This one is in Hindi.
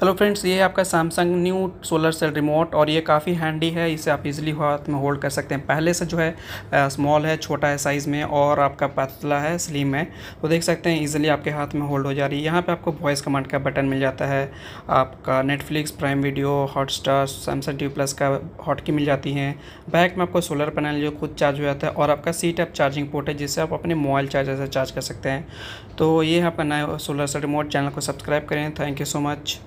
हेलो फ्रेंड्स ये आपका Samsung new solar cell remote और ये काफ़ी हैंडी है इसे आप इजीली हाथ में होल्ड कर सकते हैं पहले से जो है स्मॉल है छोटा है साइज़ में और आपका पतला है स्लिम है तो देख सकते हैं इजीली आपके हाथ में होल्ड हो जा रही है यहाँ पे आपको वॉइस कमांड का बटन मिल जाता है आपका Netflix Prime Video Hotstar Samsung T plus का हॉट की मिल जाती है बैक में आपको सोलर पैनल जो खुद चार्ज हो जाता है और आपका सी टैप चार्जिंग पोर्ट है जिससे आप अपने मोबाइल चार्जर से चार्ज कर सकते हैं तो ये आपका नया सोलर सेल रिमोट चैनल को सब्सक्राइब करें थैंक यू सो मच